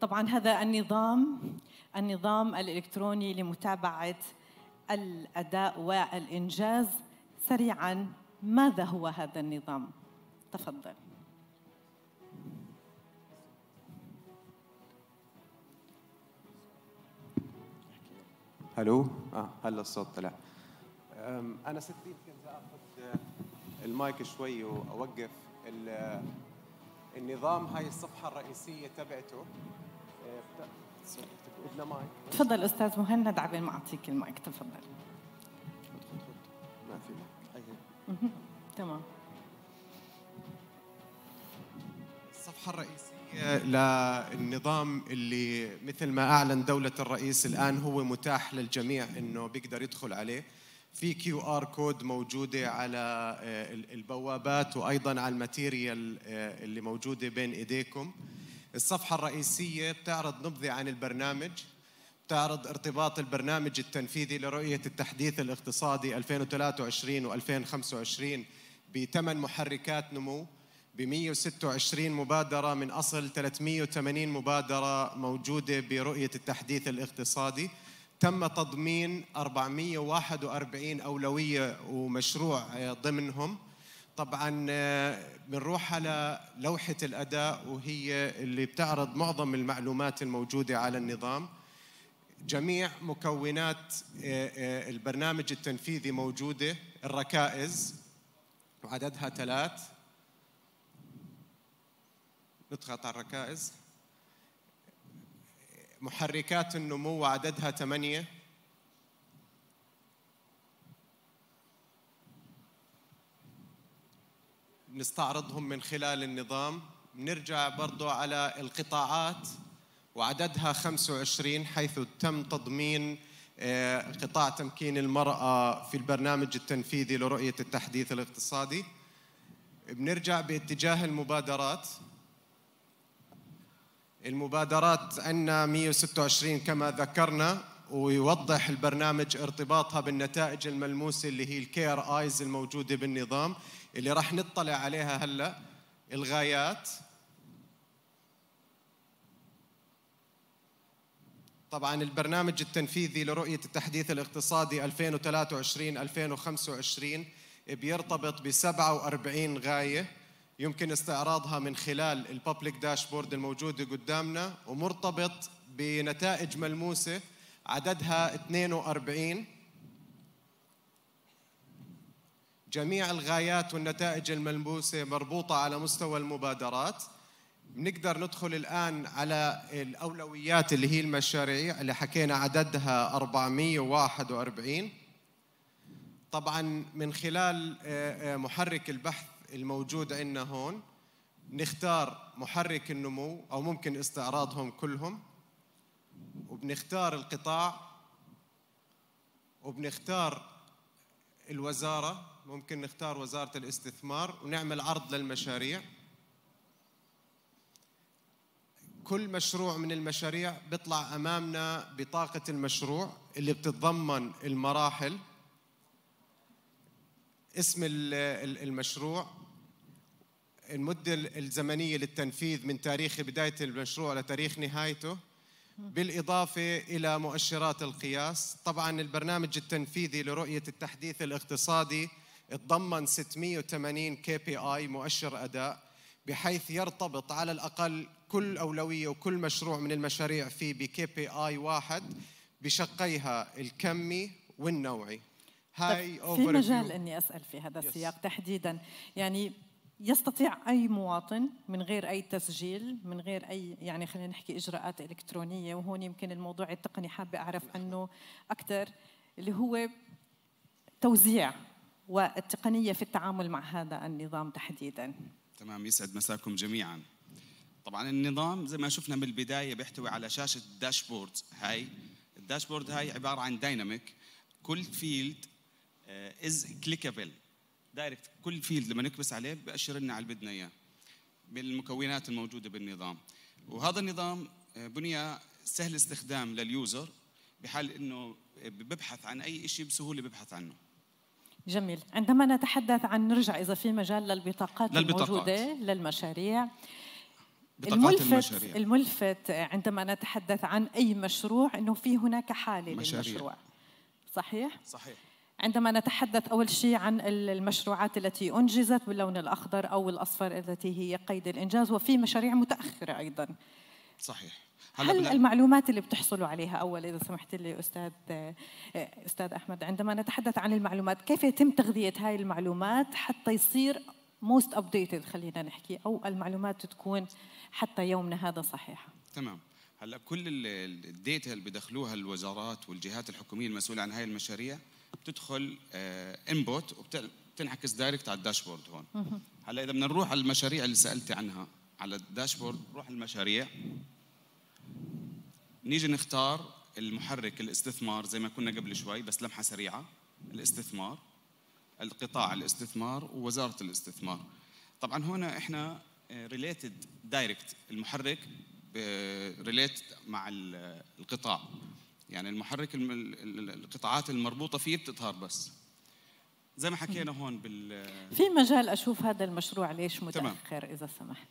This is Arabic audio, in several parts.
طبعا هذا النظام النظام الالكتروني لمتابعه الاداء والانجاز سريعا ماذا هو هذا النظام تفضل الو اه هلا الصوت طلع انا ست يمكن اخذ المايك شوي واوقف النظام هاي الصفحه الرئيسيه تبعته تفضل استاذ مهند عبين ما اعطيك المايك تفضل ما في مايك تمام الصفحه الرئيسيه للنظام اللي مثل ما اعلن دوله الرئيس الان هو متاح للجميع انه بيقدر يدخل عليه في كيو ار كود موجوده على آه، البوابات وايضا على الماتيريال آه، اللي موجوده بين ايديكم الصفحة الرئيسية بتعرض نبذة عن البرنامج بتعرض ارتباط البرنامج التنفيذي لرؤية التحديث الاقتصادي 2023 و2025 بثمان محركات نمو ب 126 مبادرة من أصل 380 مبادرة موجودة برؤية التحديث الاقتصادي تم تضمين 441 أولوية ومشروع آه، ضمنهم طبعا آه، بنروح على لوحة الأداء وهي اللي بتعرض معظم المعلومات الموجودة على النظام جميع مكونات آه، آه، البرنامج التنفيذي موجودة الركائز وعددها ثلاث نضغط على الركائز محركات النمو وعددها ثمانية نستعرضهم من خلال النظام نرجع برضه على القطاعات وعددها 25 حيث تم تضمين آه، قطاع تمكين المرأة في البرنامج التنفيذي لرؤية التحديث الاقتصادي بنرجع باتجاه المبادرات المبادرات عندنا 126 كما ذكرنا ويوضح البرنامج ارتباطها بالنتائج الملموسه اللي هي الكير ايز الموجوده بالنظام اللي راح نطلع عليها هلا الغايات طبعا البرنامج التنفيذي لرؤية التحديث الاقتصادي 2023-2025 بيرتبط ب 47 غاية يمكن استعراضها من خلال الببليك داشبورد الموجودة قدامنا ومرتبط بنتائج ملموسة عددها 42 جميع الغايات والنتائج الملموسة مربوطة على مستوى المبادرات بنقدر ندخل الآن على الأولويات اللي هي المشاريع اللي حكينا عددها 441 طبعا من خلال آه، آه، محرك البحث الموجود عندنا هون نختار محرك النمو أو ممكن استعراضهم كلهم وبنختار القطاع وبنختار الوزارة ممكن نختار وزارة الاستثمار ونعمل عرض للمشاريع كل مشروع من المشاريع بيطلع امامنا بطاقه المشروع اللي بتتضمن المراحل اسم المشروع المده الزمنيه للتنفيذ من تاريخ بدايه المشروع لتاريخ نهايته بالاضافه الى مؤشرات القياس طبعا البرنامج التنفيذي لرؤيه التحديث الاقتصادي تضمن 680 كي بي اي مؤشر اداء بحيث يرتبط على الاقل كل اولويه وكل مشروع من المشاريع فيه بكي بي اي واحد بشقيها الكمي والنوعي هاي في مجال اني اسال في هذا السياق yes. تحديدا يعني يستطيع اي مواطن من غير اي تسجيل من غير اي يعني خلينا نحكي اجراءات الكترونيه وهون يمكن الموضوع التقني حابه اعرف عنه اكثر اللي هو توزيع والتقنية في التعامل مع هذا النظام تحديدا تمام يسعد مساكم جميعا طبعا النظام زي ما شفنا من البداية بيحتوي على شاشة داشبورد هاي الداشبورد هاي عبارة عن دايناميك كل فيلد از كليكابل دايركت كل فيلد لما نكبس عليه بأشر لنا على اللي بدنا اياه من المكونات الموجوده بالنظام وهذا النظام آه، بني سهل استخدام لليوزر بحال انه ببحث عن اي شيء بسهوله ببحث عنه جميل عندما نتحدث عن نرجع إذا في مجال للبطاقات, للبطاقات. الموجودة للمشاريع الملفت المشاريع. الملفت عندما نتحدث عن أي مشروع أنه في هناك حالة مشاريع. للمشروع صحيح؟ صحيح عندما نتحدث أول شيء عن المشروعات التي أنجزت باللون الأخضر أو الأصفر التي هي قيد الإنجاز وفي مشاريع متأخرة أيضا صحيح هل هل المعلومات اللي بتحصلوا عليها اول اذا سمحت لي استاذ استاذ احمد عندما نتحدث عن المعلومات كيف يتم تغذيه هاي المعلومات حتى يصير موست ابديتد خلينا نحكي او المعلومات تكون حتى يومنا هذا صحيحه تمام هلا كل الداتا اللي بدخلوها الوزارات والجهات الحكوميه المسؤوله عن هاي المشاريع بتدخل انبوت آه، وبتنعكس دايركت على الداشبورد هون هلا اذا بدنا نروح على المشاريع اللي سالتي عنها على الداشبورد نروح المشاريع نيجي نختار المحرك الاستثمار زي ما كنا قبل شوي بس لمحه سريعه الاستثمار القطاع الاستثمار ووزاره الاستثمار طبعا هنا احنا ريليتد دايركت المحرك ريليت مع القطاع يعني المحرك القطاعات المربوطه فيه بتظهر بس زي ما حكينا هون بال في مجال اشوف هذا المشروع ليش متاخر تمام. اذا سمحت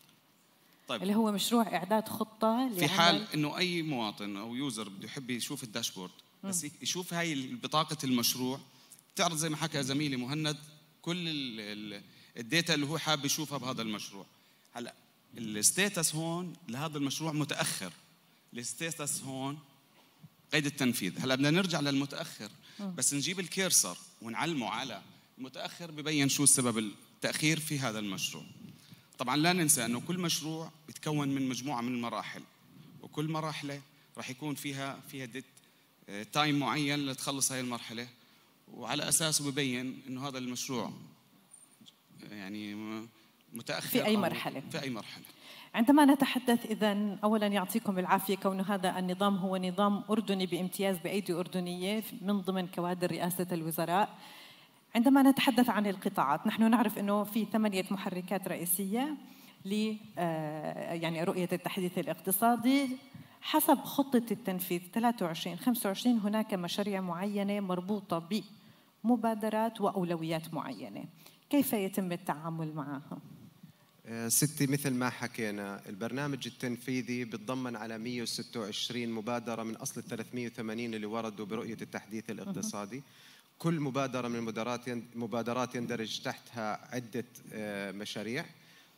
طيب. اللي هو مشروع اعداد خطه في حال انه اي مواطن او يوزر بده يحب يشوف الداشبورد بس يشوف هاي بطاقه المشروع تعرض زي ما حكى زميلي مهند كل الداتا اللي هو حاب يشوفها بهذا المشروع هلا الستاتس هون لهذا المشروع متاخر الستاتس هون قيد التنفيذ هلا بدنا نرجع للمتاخر بس نجيب الكيرسر ونعلمه على المتاخر ببين شو السبب التاخير في هذا المشروع طبعا لا ننسى انه كل مشروع بيتكون من مجموعه من المراحل وكل مرحله راح يكون فيها فيها ديت تايم آه، معين لتخلص هاي المرحله وعلى اساس ببين انه هذا المشروع يعني متاخر في اي مرحله في اي مرحله عندما نتحدث اذا اولا يعطيكم العافيه كون هذا النظام هو نظام اردني بامتياز بايدي اردنيه من ضمن كوادر رئاسه الوزراء عندما نتحدث عن القطاعات نحن نعرف انه في ثمانيه محركات رئيسيه ل آه، يعني رؤيه التحديث الاقتصادي حسب خطه التنفيذ 23 25 هناك مشاريع معينه مربوطه بمبادرات واولويات معينه كيف يتم التعامل معها آه، ستي مثل ما حكينا البرنامج التنفيذي بتضمن على 126 مبادرة من أصل 380 اللي وردوا برؤية التحديث الاقتصادي كل مبادرة من المبادرات مبادرات يندرج تحتها عدة آه، مشاريع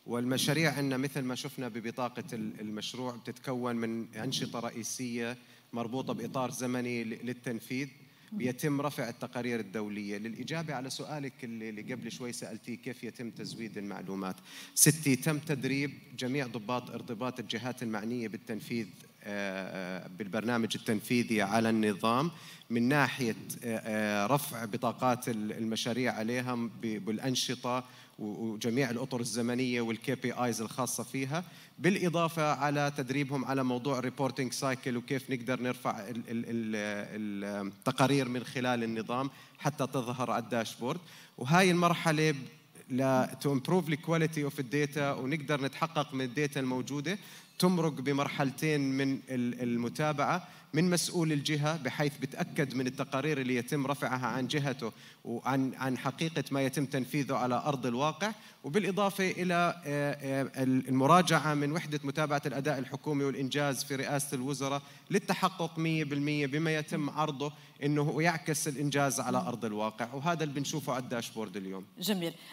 والمشاريع عندنا مثل ما شفنا ببطاقة المشروع بتتكون من أنشطة رئيسية مربوطة بإطار زمني للتنفيذ بيتم رفع التقارير الدولية للإجابة على سؤالك اللي قبل شوي سألتيه كيف يتم تزويد المعلومات ستي تم تدريب جميع ضباط ارتباط الجهات المعنية بالتنفيذ بالبرنامج التنفيذي على النظام من ناحيه آه، رفع بطاقات المشاريع عليها بالانشطه وجميع الاطر الزمنيه والكي بي ايز الخاصه فيها بالاضافه على تدريبهم على موضوع ريبورتنج سايكل وكيف نقدر نرفع التقارير من خلال النظام حتى تظهر على الداشبورد وهاي المرحله ل تو امبروف الكواليتي اوف الداتا ونقدر نتحقق من الداتا الموجوده تمرق بمرحلتين من المتابعة من مسؤول الجهة بحيث بتأكد من التقارير اللي يتم رفعها عن جهته وعن عن حقيقة ما يتم تنفيذه على أرض الواقع وبالإضافة إلى آه، آه، المراجعة من وحدة متابعة الأداء الحكومي والإنجاز في رئاسة الوزراء للتحقق 100% بما يتم عرضه أنه يعكس الإنجاز على أرض الواقع وهذا اللي بنشوفه على الداشبورد اليوم جميل